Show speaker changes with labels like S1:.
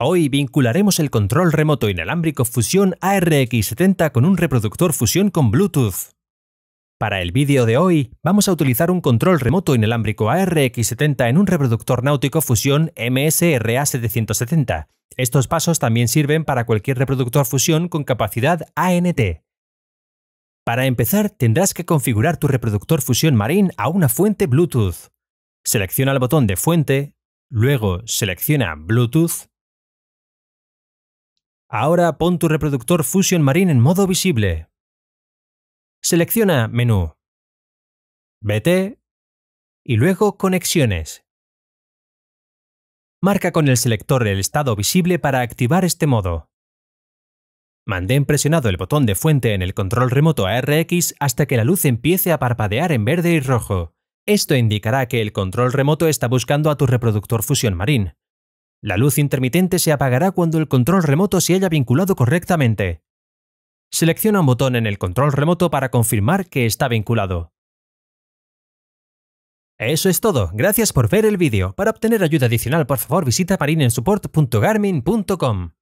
S1: Hoy vincularemos el control remoto inalámbrico Fusion ARX70 con un reproductor fusión con Bluetooth. Para el vídeo de hoy, vamos a utilizar un control remoto inalámbrico ARX70 en un reproductor náutico Fusion MSRA770. Estos pasos también sirven para cualquier reproductor fusión con capacidad ANT. Para empezar, tendrás que configurar tu reproductor fusión Marine a una fuente Bluetooth. Selecciona el botón de fuente, luego selecciona Bluetooth Ahora pon tu reproductor Fusion Marine en modo visible.
S2: Selecciona Menú, BT
S3: y luego Conexiones. Marca con el selector el
S1: estado visible para activar este modo. Mantén presionado el botón de fuente en el control remoto ARX hasta que la luz empiece a parpadear en verde y rojo. Esto indicará que el control remoto está buscando a tu reproductor Fusion Marine. La luz intermitente se apagará cuando el control remoto se haya vinculado correctamente. Selecciona un botón en el control remoto para confirmar que está vinculado. Eso es todo, gracias por ver el vídeo. Para obtener ayuda adicional por favor visita
S3: parinensupport.garmin.com.